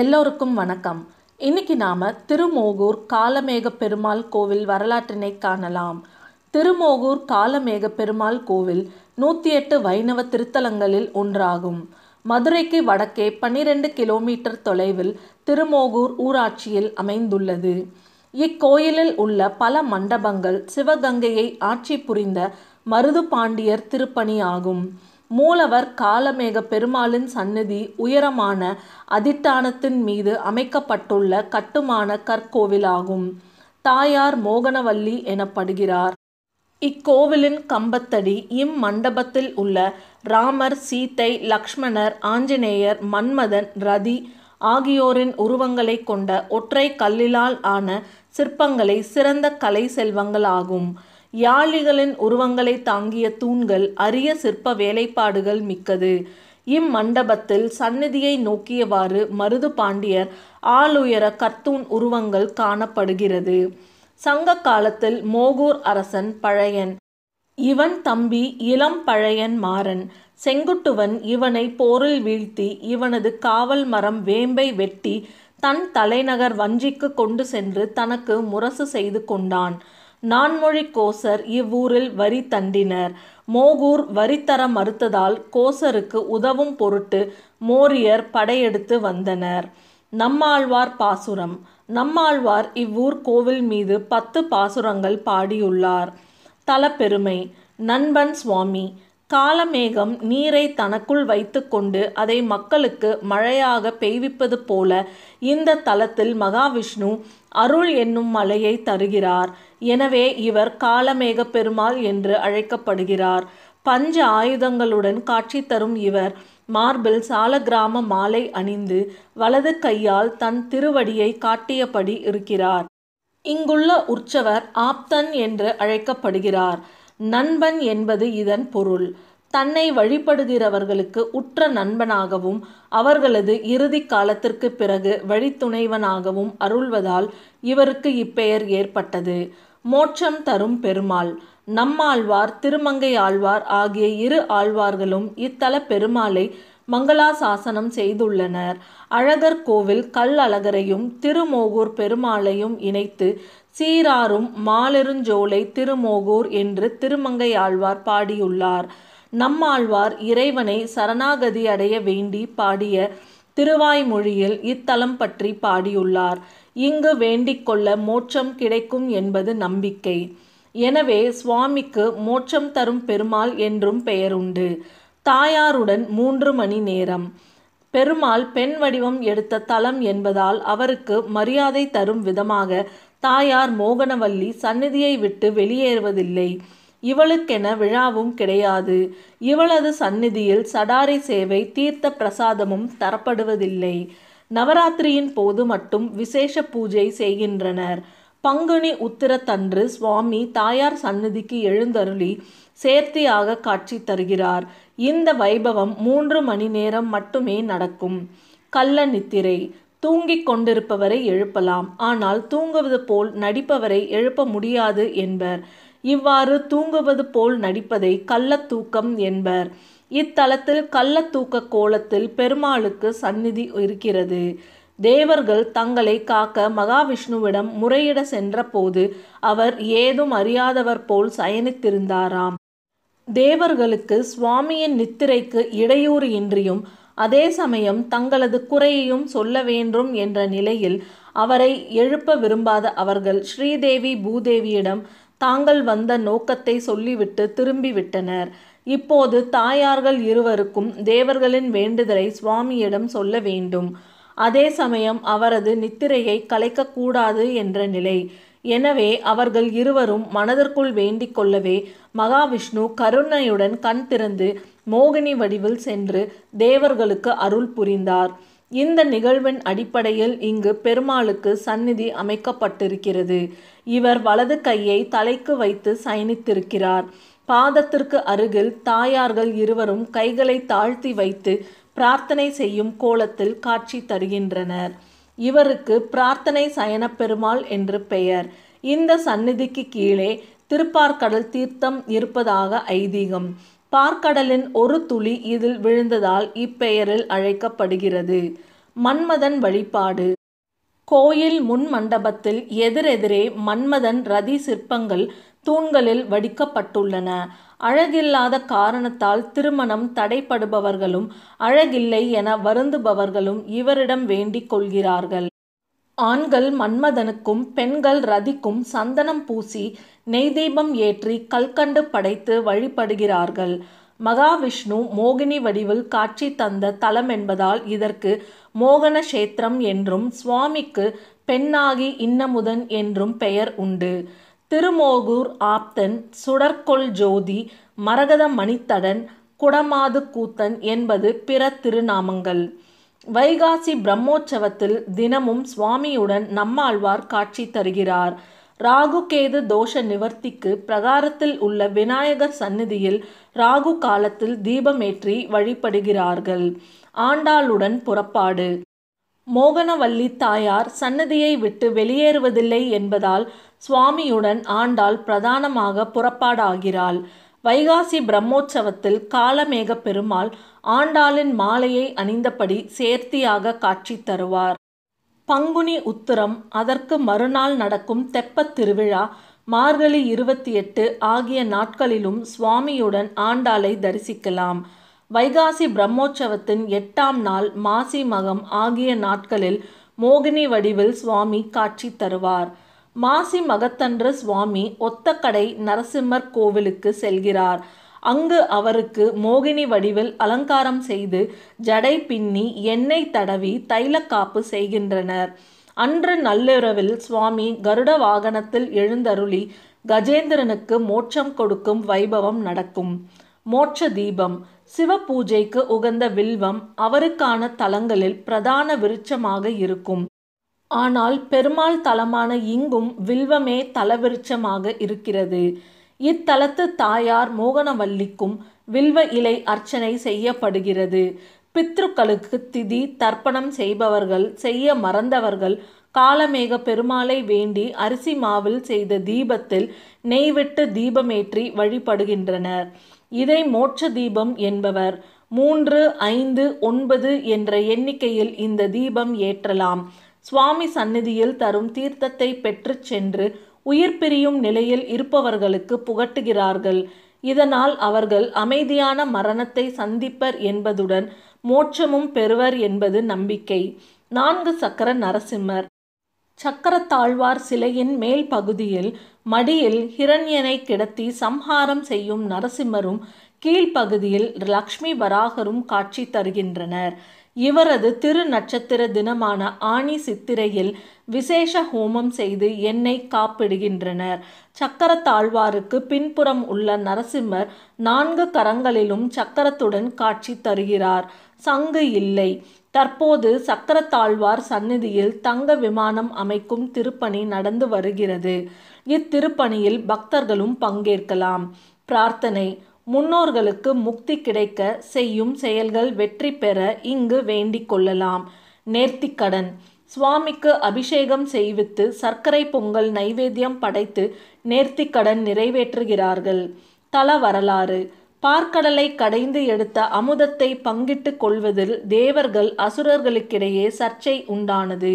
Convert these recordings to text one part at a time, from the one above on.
எல்லோருக்கும் வணக்கம் இன்னைக்கு நாம திருமோகூர் காலமேக பெருமாள் கோவில் வரலாற்றினை காணலாம் திருமோகூர் காலமேக பெருமாள் கோவில் நூற்றி எட்டு வைணவ திருத்தலங்களில் ஒன்றாகும் மதுரைக்கு வடக்கே பன்னிரண்டு கிலோமீட்டர் தொலைவில் திருமோகூர் ஊராட்சியில் அமைந்துள்ளது இக்கோயிலில் உள்ள பல மண்டபங்கள் சிவகங்கையை ஆட்சி புரிந்த மருது பாண்டியர் திருப்பணி ஆகும் மூலவர் காலமேக பெருமாளின் சந்நிதி உயரமான அதிட்டானத்தின் மீது அமைக்கப்பட்டுள்ள கட்டுமான கற்கோவிலாகும் தாயார் மோகனவல்லி எனப்படுகிறார் இக்கோவிலின் கம்பத்தடி இம்மண்டபத்தில் உள்ள ராமர் சீத்தை லக்ஷ்மணர் ஆஞ்சநேயர் மன்மதன் ரதி ஆகியோரின் உருவங்களை கொண்ட ஒற்றை கல்லிலால் ஆன சிற்பங்களை சிறந்த கலை செல்வங்களாகும் ஆகும் யாழிகளின் உருவங்களை தாங்கிய தூண்கள் அரிய சிற்ப வேலைப்பாடுகள் மிக்கது இம்மண்டபத்தில் சந்நிதியை நோக்கியவாறு மருது பாண்டியர் ஆளுயர கர்த்தூன் உருவங்கள் காணப்படுகிறது சங்க காலத்தில் மோகூர் அரசன் பழையன் இவன் தம்பி இளம் பழையன் மாறன் செங்குட்டுவன் இவனை போரில் வீழ்த்தி இவனது காவல் மரம் வேம்பை வெட்டி தன் தலைநகர் வஞ்சிக்கு கொண்டு சென்று தனக்கு முரசு செய்து கொண்டான் நான்மொழி கோசர் இவ்வூரில் வரி தண்டினர் மோகூர் வரி தர மறுத்ததால் கோசருக்கு உதவும் பொருட்டு மோரியர் படையெடுத்து வந்தனர் நம்மாழ்வார் பாசுரம் நம்மாழ்வார் இவ்வூர் கோவில் மீது பத்து பாசுரங்கள் பாடியுள்ளார் தலப்பெருமை நண்பன் சுவாமி காலமேகம் நீரை தனக்குள் வைத்துக்கொண்டு அதை மக்களுக்கு மழையாக பெய்விப்பது போல இந்த தலத்தில் மகாவிஷ்ணு அருள் என்னும் மலையை தருகிறார் எனவே இவர் காலமேக பெருமாள் என்று அழைக்கப்படுகிறார் பஞ்ச ஆயுதங்களுடன் காட்சி தரும் இவர் மார்பில் சாலகிராம மாலை அணிந்து வலது கையால் தன் திருவடியை காட்டியபடி இருக்கிறார் இங்குள்ள உற்சவர் ஆப்தன் என்று அழைக்கப்படுகிறார் நண்பன் என்பது இதன் பொருள் தன்னை வழிபடுகிறவர்களுக்கு உற்ற நண்பனாகவும் அவர்களது இறுதி காலத்திற்கு பிறகு வழித்துணைவனாகவும் அருள்வதால் இவருக்கு இப்பெயர் ஏற்பட்டது மோட்சம் தரும் பெருமாள் நம்மாழ்வார் திருமங்கை ஆழ்வார் ஆகிய இரு ஆழ்வார்களும் இத்தல பெருமாளை மங்களாசாசனம் செய்துள்ளனர் அழகர் கோவில் கல் அழகரையும் திருமோகூர் பெருமாளையும் இணைத்து சீராரும் மாலெருஞ்சோலை திருமோகூர் என்று திருமங்கையாழ்வார் பாடியுள்ளார் நம்மாழ்வார் இறைவனை சரணாகதி அடைய வேண்டி பாடிய திருவாய்மொழியில் இத்தலம் பற்றி பாடியுள்ளார் இங்கு வேண்டிக் கொள்ள மோட்சம் கிடைக்கும் என்பது நம்பிக்கை எனவே சுவாமிக்கு மோட்சம் தரும் பெருமாள் என்றும் பெயருண்டு தாயாருடன் மூன்று மணி நேரம் பெருமாள் பெண் வடிவம் எடுத்த தலம் என்பதால் அவருக்கு மரியாதை தரும் விதமாக தாயார் மோகனவல்லி சந்நிதியை விட்டு வெளியேறுவதில்லை இவளுக்கென விழாவும் கிடையாது இவளது சந்நிதியில் சடாரி சேவை தீர்த்த பிரசாதமும் தரப்படுவதில்லை நவராத்திரியின் போது மட்டும் விசேஷ பூஜை செய்கின்றனர் பங்குனி உத்திரத்தன்று சுவாமி தாயார் சந்நிதிக்கு எழுந்தருளி சேர்த்தியாக காட்சி தருகிறார் இந்த வைபவம் மூன்று மணி நேரம் மட்டுமே நடக்கும் கள்ள நித்திரை தூங்கிக் கொண்டிருப்பவரை எழுப்பலாம் ஆனால் தூங்குவது போல் நடிப்பவரை எழுப்ப முடியாது என்பர் இவ்வாறு தூங்குவது போல் நடிப்பதை கள்ள தூக்கம் என்பர் இத்தலத்தில் கள்ள தூக்க கோலத்தில் பெருமாளுக்கு சந்நிதி இருக்கிறது தேவர்கள் தங்களை காக்க மகாவிஷ்ணுவிடம் முறையிட சென்றபோது அவர் ஏதும் அறியாதவர் போல் சயனித்திருந்தாராம் தேவர்களுக்கு சுவாமியின் நித்திரைக்கு இடையூறு இன்றியும் அதே சமயம் தங்களது குறையையும் சொல்ல வேண்டும் என்ற நிலையில் அவரை எழுப்ப விரும்பாத அவர்கள் ஸ்ரீதேவி பூதேவியிடம் தாங்கள் வந்த நோக்கத்தை சொல்லிவிட்டு திரும்பிவிட்டனர் இப்போது தாயார்கள் இருவருக்கும் தேவர்களின் வேண்டுதலை சுவாமியிடம் சொல்ல வேண்டும் அதே சமயம் அவரது நித்திரையை கலைக்கக்கூடாது என்ற நிலை எனவே அவர்கள் இருவரும் மனதிற்குள் வேண்டிக் கொள்ளவே மகாவிஷ்ணு கருணையுடன் கண் திறந்து மோகினி வடிவில் சென்று தேவர்களுக்கு அருள் புரிந்தார் இந்த நிகழ்வின் அடிப்படையில் இங்கு பெருமாளுக்கு சந்நிதி அமைக்கப்பட்டிருக்கிறது இவர் வலது கையை தலைக்கு வைத்து சயனித்திருக்கிறார் பாதத்திற்கு அருகில் தாயார்கள் இருவரும் கைகளை தாழ்த்தி வைத்து பிரார்த்தனை செய்யும் கோலத்தில் காட்சி தருகின்றனர் இவருக்கு பிரார்த்தனை சயனப்பெருமாள் என்று பெயர் இந்த சந்நிதிக்கு கீழே திருப்பார்கடல் தீர்த்தம் இருப்பதாக ஐதீகம் பார்க்கடலின் ஒரு துளி இதில் விழுந்ததால் இப்பெயரில் அழைக்கப்படுகிறது மன்மதன் வழிபாடு கோயில் முன் மண்டபத்தில் எதிரெதிரே மன்மதன் ரதி சிற்பங்கள் தூண்களில் வடிக்கப்பட்டுள்ளன அழகில்லாத காரணத்தால் திருமணம் தடைப்படுபவர்களும் அழகில்லை என வருந்துபவர்களும் இவரிடம் வேண்டிக் கொள்கிறார்கள் ஆண்கள் மன்மதனுக்கும் பெண்கள் ரதிக்கும் சந்தனம் பூசி நெய்தீபம் ஏற்றி கல்கண்டு படைத்து வழிபடுகிறார்கள் மகாவிஷ்ணு மோகினி வடிவில் காட்சி தந்த தலம் என்பதால் இதற்கு மோகன கஷேத்திரம் என்றும் சுவாமிக்கு பெண்ணாகி இன்னமுதன் என்றும் பெயர் உண்டு திருமோகூர் ஆப்தன் சுடற்கொள் ஜோதி மரகத மணித்தடன் குடமாது கூத்தன் என்பது பிற திருநாமங்கள் வைகாசி பிரம்மோற்சவத்தில் தினமும் சுவாமியுடன் நம்மாழ்வார் காட்சி தருகிறார் ராகுகேது தோஷ நிவர்த்திக்கு பிரகாரத்தில் உள்ள விநாயகர் சந்நிதியில் ராகு காலத்தில் தீபமேற்றி வழிபடுகிறார்கள் ஆண்டாளுடன் புறப்பாடு மோகனவல்லி தாயார் சன்னதியை விட்டு வெளியேறுவதில்லை என்பதால் சுவாமியுடன் ஆண்டாள் பிரதானமாக புறப்பாடாகிறாள் வைகாசி பிரம்மோற்சவத்தில் காலமேக பெருமாள் ஆண்டாளின் மாலையை அணிந்தபடி சேர்த்தியாக காட்சி தருவார் பங்குனி உத்திரம் அதற்கு மறுநாள் நடக்கும் தெப்பத் திருவிழா மார்கழி இருபத்தி எட்டு ஆகிய நாட்களிலும் சுவாமியுடன் ஆண்டாளை தரிசிக்கலாம் வைகாசி பிரம்மோற்சவத்தின் எட்டாம் நாள் மாசி மகம் ஆகிய நாட்களில் மோகினி வடிவில் சுவாமி காட்சி தருவார் மாசி மகத்தன்று சுவாமி ஒத்தக்கடை நரசிம்மர் கோவிலுக்கு செல்கிறார் அங்கு அவருக்கு மோகினி வடிவில் அலங்காரம் செய்து ஜடை பின்னி எண்ணெய் தடவி தைலக்காப்பு செய்கின்றனர் அன்று நள்ளிரவில் சுவாமி கருட வாகனத்தில் எழுந்தருளி கஜேந்திரனுக்கு மோட்சம் கொடுக்கும் வைபவம் நடக்கும் மோட்ச தீபம் சிவ பூஜைக்கு உகந்த வில்வம் அவருக்கான தலங்களில் பிரதான விருட்சமாக இருக்கும் ஆனால் பெருமாள் தலமான இங்கும் வில்வமே தலவிருட்சமாக இருக்கிறது இத்தலத்து தாயார் மோகனவல்லிக்கும் வில்வ இலை அர்ச்சனை செய்யப்படுகிறது பித்ருக்களுக்கு திதி தர்ப்பணம் செய்பவர்கள் செய்ய மறந்தவர்கள் காலமேக பெருமாளை வேண்டி அரிசி மாவில் செய்த தீபத்தில் நெய்விட்டு தீபமேற்றி வழிபடுகின்றனர் இதை மோட்ச தீபம் என்பவர் மூன்று ஐந்து ஒன்பது என்ற எண்ணிக்கையில் இந்த தீபம் ஏற்றலாம் சுவாமி சந்நிதியில் தரும் தீர்த்தத்தை பெற்று சென்று உயிர் பிரியும் நிலையில் இருப்பவர்களுக்கு புகட்டுகிறார்கள் இதனால் அவர்கள் அமைதியான மரணத்தை சந்திப்பர் என்பதுடன் மோட்சமும் பெறுவர் என்பது நம்பிக்கை நான்கு சக்கர நரசிம்மர் சக்கரத்தாழ்வார் சிலையின் மேல் பகுதியில் மடியில் ஹிரண்யனை கிடத்தி சம்ஹாரம் செய்யும் நரசிம்மரும் கீழ்ப்பகுதியில் லக்ஷ்மி வராகரும் காட்சி தருகின்றனர் இவரது திரு நட்சத்திர தினமான ஆணி சித்திரையில் விசேஷ ஹோமம் செய்து என்னை காப்பிடுகின்றனர் சக்கரத்தாழ்வாருக்கு பின்புறம் உள்ள நரசிம்மர் நான்கு கரங்களிலும் சக்கரத்துடன் காட்சி தருகிறார் சங்கு இல்லை தற்போது சக்கரத்தாழ்வார் சந்நிதியில் தங்க விமானம் அமைக்கும் திருப்பணி நடந்து வருகிறது இத்திருப்பணியில் பக்தர்களும் பங்கேற்கலாம் பிரார்த்தனை முன்னோர்களுக்கு முக்தி கிடைக்க செய்யும் செயல்கள் வெற்றி பெற இங்கு வேண்டிக் கொள்ளலாம் நேர்த்திக்கடன் சுவாமிக்கு அபிஷேகம் செய்வித்து சர்க்கரை பொங்கல் நைவேத்தியம் படைத்து நேர்த்திக்கடன் நிறைவேற்றுகிறார்கள் தல வரலாறு பார்க்கடலை கடைந்து எடுத்த அமுதத்தை பங்கிட்டு கொள்வதில் தேவர்கள் அசுரர்களுக்கிடையே சர்ச்சை உண்டானது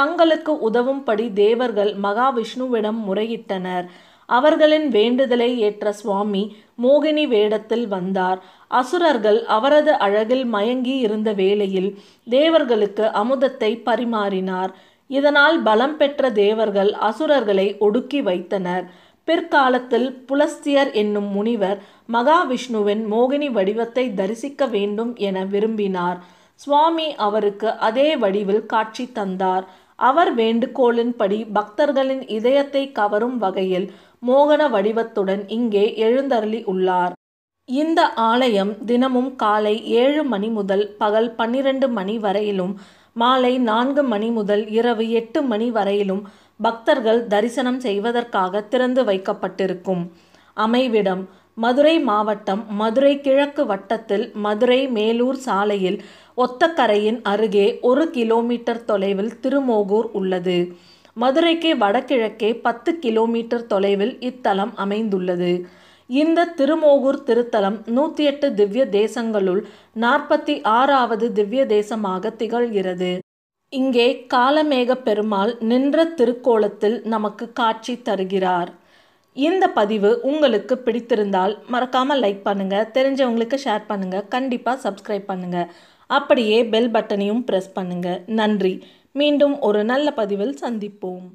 தங்களுக்கு உதவும்படி தேவர்கள் மகாவிஷ்ணுவிடம் முறையிட்டனர் அவர்களின் வேண்டுதலை ஏற்ற சுவாமி மோகினி வேடத்தில் வந்தார் அசுரர்கள் அவரது அழகில் மயங்கி இருந்த வேளையில் தேவர்களுக்கு அமுதத்தை பரிமாறினார் இதனால் பலம் பெற்ற தேவர்கள் அசுரர்களை ஒடுக்கி வைத்தனர் பிற்காலத்தில் புலஸ்தியர் என்னும் முனிவர் மகாவிஷ்ணுவின் மோகினி வடிவத்தை தரிசிக்க வேண்டும் என விரும்பினார் சுவாமி அவருக்கு அதே வடிவில் காட்சி தந்தார் அவர் வேண்டுகோளின்படி பக்தர்களின் இதயத்தை கவரும் வகையில் மோகன வடிவத்துடன் இங்கே எழுந்தருளி உள்ளார் இந்த ஆலயம் தினமும் காலை ஏழு மணி முதல் பகல் பன்னிரண்டு மணி வரையிலும் மாலை நான்கு மணி முதல் இரவு எட்டு மணி வரையிலும் பக்தர்கள் தரிசனம் செய்வதற்காக திறந்து வைக்கப்பட்டிருக்கும் அமைவிடம் மதுரை மாவட்டம் மதுரை கிழக்கு வட்டத்தில் மதுரை மேலூர் சாலையில் ஒத்தக்கரையின் அருகே ஒரு கிலோமீட்டர் தொலைவில் திருமோகூர் உள்ளது மதுரைக்கு வடகிழக்கே பத்து கிலோமீட்டர் தொலைவில் இத்தலம் அமைந்துள்ளது இந்த திருமோகூர் திருத்தலம் நூற்றி எட்டு திவ்ய தேசங்களுள் நாற்பத்தி ஆறாவது திவ்ய தேசமாக திகழ்கிறது இங்கே காலமேக பெருமாள் நின்ற திருக்கோலத்தில் நமக்கு காட்சி தருகிறார் இந்த பதிவு உங்களுக்கு பிடித்திருந்தால் மறக்காமல் லைக் பண்ணுங்கள் தெரிஞ்சவங்களுக்கு ஷேர் பண்ணுங்கள் கண்டிப்பாக சப்ஸ்கிரைப் பண்ணுங்கள் அப்படியே பெல் பட்டனையும் ப்ரெஸ் பண்ணுங்கள் நன்றி மீண்டும் ஒரு நல்ல பதிவில் சந்திப்போம்